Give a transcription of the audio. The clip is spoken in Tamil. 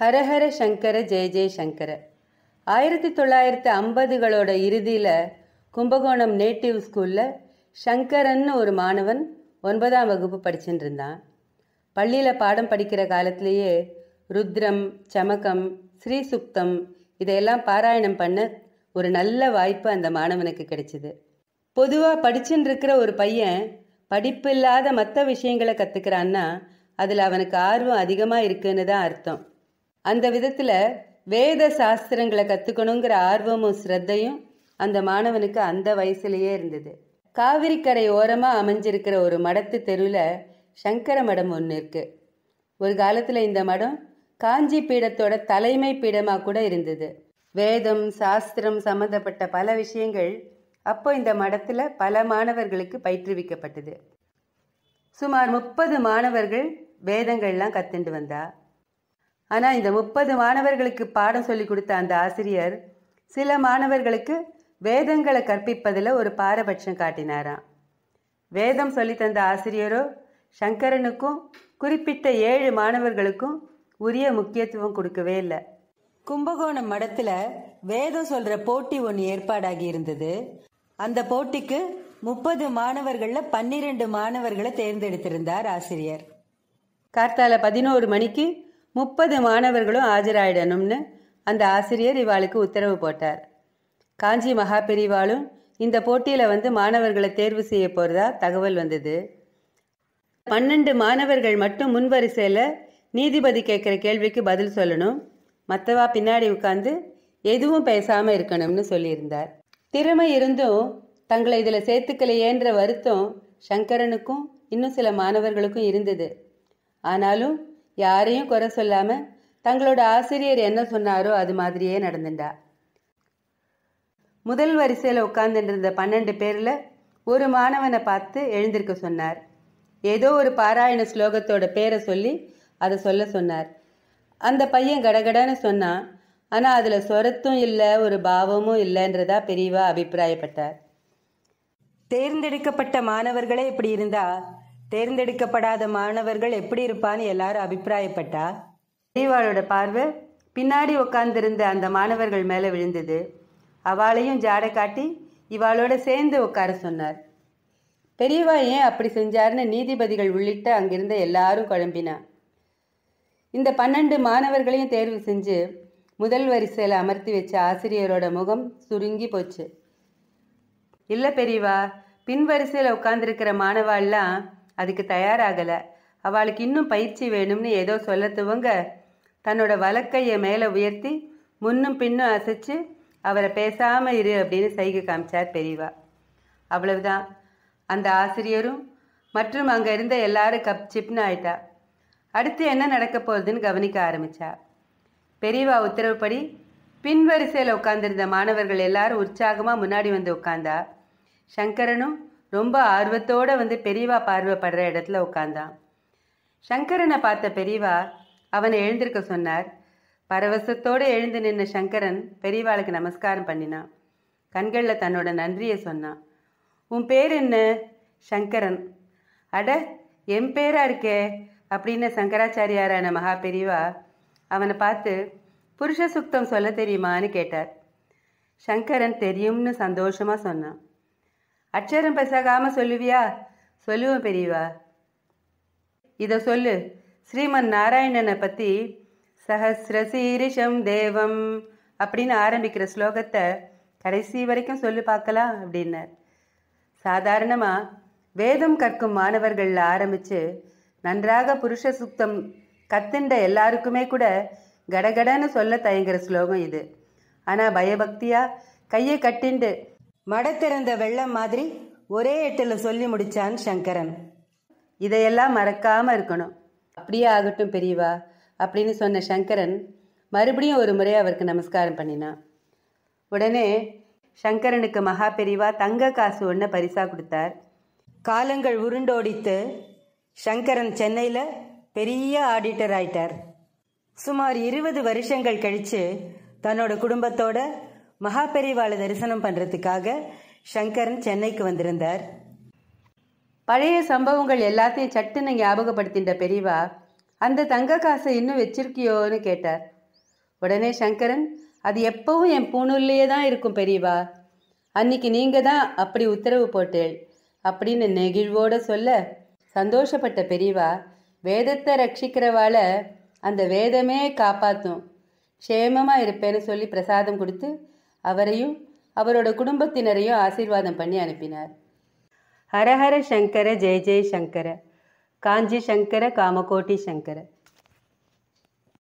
ஹரஹர சங்கர ஜெய ஜெய சங்கர ஆயிரத்தி தொள்ளாயிரத்தி ஐம்பதுகளோட இறுதியில் கும்பகோணம் நேட்டிவ் ஸ்கூலில் சங்கரன்னு ஒரு மாணவன் ஒன்பதாம் வகுப்பு படிச்சுட்டு இருந்தான் பள்ளியில் பாடம் படிக்கிற காலத்திலேயே ருத்ரம் சமகம் ஸ்ரீசுக்தம் இதையெல்லாம் பாராயணம் பண்ண ஒரு நல்ல வாய்ப்பு அந்த மாணவனுக்கு கிடைச்சிது பொதுவாக படிச்சுட்டு இருக்கிற ஒரு பையன் படிப்பு இல்லாத மற்ற விஷயங்களை கற்றுக்கிறான்னா அதில் அவனுக்கு ஆர்வம் அதிகமாக இருக்குன்னு தான் அர்த்தம் அந்த விதத்தில் வேத சாஸ்திரங்களை கற்றுக்கணுங்கிற ஆர்வமும் ஸ்ரத்தையும் அந்த மாணவனுக்கு அந்த வயசுலேயே இருந்தது காவிரி கரை ஓரமாக அமைஞ்சிருக்கிற ஒரு மடத்து தெருவில் சங்கர மடம் ஒன்று இருக்குது ஒரு காலத்தில் இந்த மடம் காஞ்சி பீடத்தோட தலைமை பீடமாக கூட இருந்தது வேதம் சாஸ்திரம் சம்மந்தப்பட்ட பல விஷயங்கள் அப்போ இந்த மடத்தில் பல மாணவர்களுக்கு பயிற்றுவிக்கப்பட்டது சுமார் முப்பது மாணவர்கள் வேதங்கள்லாம் கத்துண்டு வந்தா ஆனால் இந்த முப்பது மாணவர்களுக்கு பாடம் சொல்லி கொடுத்த அந்த ஆசிரியர் சில மாணவர்களுக்கு வேதங்களை கற்பிப்பதில் ஒரு பாரபட்சம் காட்டினாராம் வேதம் சொல்லித்தந்த ஆசிரியரோ சங்கரனுக்கும் குறிப்பிட்ட ஏழு மாணவர்களுக்கும் உரிய முக்கியத்துவம் கொடுக்கவே இல்லை கும்பகோணம் மடத்தில் வேதம் சொல்கிற போட்டி ஒன்று ஏற்பாடாகி இருந்தது அந்த போட்டிக்கு முப்பது மாணவர்களில் பன்னிரெண்டு மாணவர்களை தேர்ந்தெடுத்திருந்தார் ஆசிரியர் கார்த்தால பதினோரு மணிக்கு முப்பது மாணவர்களும் ஆஜராயிடணும்னு அந்த ஆசிரியர் இவாளுக்கு உத்தரவு போட்டார் காஞ்சி மகா பிரிவாலும் இந்த போட்டியில் வந்து மாணவர்களை தேர்வு செய்ய போகிறதா தகவல் வந்தது பன்னெண்டு மாணவர்கள் மட்டும் முன்வரிசையில் நீதிபதி கேட்குற கேள்விக்கு பதில் சொல்லணும் மற்றவா பின்னாடி உட்காந்து எதுவும் பேசாமல் இருக்கணும்னு சொல்லியிருந்தார் திறமை இருந்தும் தங்களை இதில் சேர்த்துக்கலையேன்ற வருத்தம் சங்கரனுக்கும் இன்னும் சில மாணவர்களுக்கும் இருந்தது ஆனாலும் யாரையும் குறை சொல்லாமல் தங்களோட ஆசிரியர் என்ன சொன்னாரோ அது மாதிரியே நடந்துட்டா முதல் வரிசையில் உட்கார்ந்துருந்த பன்னெண்டு பேரில் ஒரு மாணவனை பார்த்து எழுந்திருக்க சொன்னார் ஏதோ ஒரு பாராயண ஸ்லோகத்தோட பேரை சொல்லி அதை சொல்ல சொன்னார் அந்த பையன் கடகடன்னு சொன்னான் ஆனால் அதில் சொரத்தும் இல்லை ஒரு பாவமும் இல்லைன்றதா பெரியவா அபிப்பிராயப்பட்டார் தேர்ந்தெடுக்கப்பட்ட மாணவர்களே இப்படி இருந்தால் தேர்ந்தெடுக்கப்படாத மாணவர்கள் எப்படி இருப்பான்னு எல்லாரும் அபிப்பிராயப்பட்டா தீவாளோட பார்வை பின்னாடி உட்கார்ந்திருந்த அந்த மாணவர்கள் மேலே விழுந்தது அவளையும் ஜாடை காட்டி இவாளோட சேர்ந்து உட்கார சொன்னார் பெரியவா ஏன் அப்படி செஞ்சார்னு நீதிபதிகள் உள்ளிட்ட அங்கிருந்த எல்லாரும் குழம்பினா இந்த பன்னெண்டு மாணவர்களையும் தேர்வு செஞ்சு முதல் வரிசையில் அமர்த்தி வச்ச ஆசிரியரோட முகம் சுருங்கி போச்சு இல்லை பெரியவா பின் வரிசையில் உட்காந்துருக்கிற மாணவாள்லாம் அதுக்கு தயாராகலை அவளுக்கு இன்னும் பயிற்சி வேணும்னு ஏதோ சொல்ல துவங்க தன்னோட வழக்கையை மேலே உயர்த்தி முன்னும் பின்னும் அசைச்சு அவரை பேசாமல் இரு அப்படின்னு சைகை காமிச்சார் பெரியவா அவ்வளவுதான் அந்த ஆசிரியரும் மற்றும் அங்கே இருந்த எல்லாரும் கப் சிப்னு ஆயிட்டா அடுத்து என்ன நடக்க போகுதுன்னு கவனிக்க ஆரம்பித்தா பெரியவா உத்தரவுப்படி பின்வரிசையில் உட்காந்துருந்த மாணவர்கள் எல்லாரும் உற்சாகமாக முன்னாடி வந்து உட்காந்தா சங்கரனும் ரொம்ப ஆர்வத்தோடு வந்து பெரியவா பார்வைப்படுற இடத்துல உட்காந்தான் சங்கரனை பார்த்த பெரியவா அவனை எழுந்திருக்க சொன்னார் பரவசத்தோடு எழுந்து நின்ன சங்கரன் பெரியவாளுக்கு நமஸ்காரம் பண்ணினான் கண்களில் தன்னோட நன்றியை சொன்னான் உன் பேர் என்ன சங்கரன் அட என் பேராக இருக்கே அப்படின்னு சங்கராச்சாரியாரான மகா பெரியவா அவனை பார்த்து புருஷ சுக்தம் சொல்ல தெரியுமான்னு கேட்டார் சங்கரன் தெரியும்னு சந்தோஷமாக சொன்னான் அச்சரம் பசகாமல் சொல்லுவியா சொல்லுவேன் பெரியவா இதை சொல்லு ஸ்ரீமன் நாராயணனை பற்றி சஹசிரசீரிஷம் தேவம் அப்படின்னு ஆரம்பிக்கிற ஸ்லோகத்தை கடைசி வரைக்கும் சொல்லி பார்க்கலாம் அப்படின்னார் சாதாரணமாக வேதம் கற்கும் மாணவர்களில் ஆரம்பித்து நன்றாக புருஷ சுத்தம் கத்துண்ட எல்லாருக்குமே கூட கடகடன்னு சொல்ல தயங்குற ஸ்லோகம் இது ஆனால் பயபக்தியாக கையை கட்டிண்டு மடத்திறந்த வெள்ளம் மாதிரி ஒரே எட்டில் சொல்லி முடிச்சான் சங்கரன் இதையெல்லாம் மறக்காம இருக்கணும் அப்படியே ஆகட்டும் பெரியவா அப்படின்னு சொன்ன சங்கரன் மறுபடியும் ஒரு முறை அவருக்கு நமஸ்காரம் பண்ணினான் உடனே சங்கரனுக்கு மகா பெரிவா தங்க காசு ஒன்று பரிசாக கொடுத்தார் காலங்கள் உருண்டோடித்து சங்கரன் சென்னையில் பெரிய ஆடிட்டர் ஆயிட்டார் சுமார் இருபது வருஷங்கள் கழித்து தன்னோட குடும்பத்தோட மகா தரிசனம் பண்ணுறதுக்காக சங்கரன் சென்னைக்கு வந்திருந்தார் பழைய சம்பவங்கள் எல்லாத்தையும் சட்டுன்னு ஞாபகப்படுத்தின்ற பெரியவா அந்த தங்க காசை இன்னும் வச்சிருக்கியோன்னு கேட்டார் உடனே சங்கரன் அது எப்பவும் என் பூணுள்ளேயே தான் இருக்கும் பெரியவா அன்னைக்கு நீங்கள் தான் அப்படி உத்தரவு போட்டேள் அப்படின்னு நெகிழ்வோடு சொல்ல சந்தோஷப்பட்ட பெரியவா வேதத்தை ரட்சிக்கிறவால அந்த வேதமே காப்பாற்றும் க்ஷேமமாக இருப்பேன்னு சொல்லி பிரசாதம் கொடுத்து அவரையும் அவரோட குடும்பத்தினரையும் ஆசீர்வாதம் பண்ணி அனுப்பினார் ஹரஹர சங்கர ஜெய ஜெய சங்கர காஞ்சி சங்கர காமகோட்டி சங்கர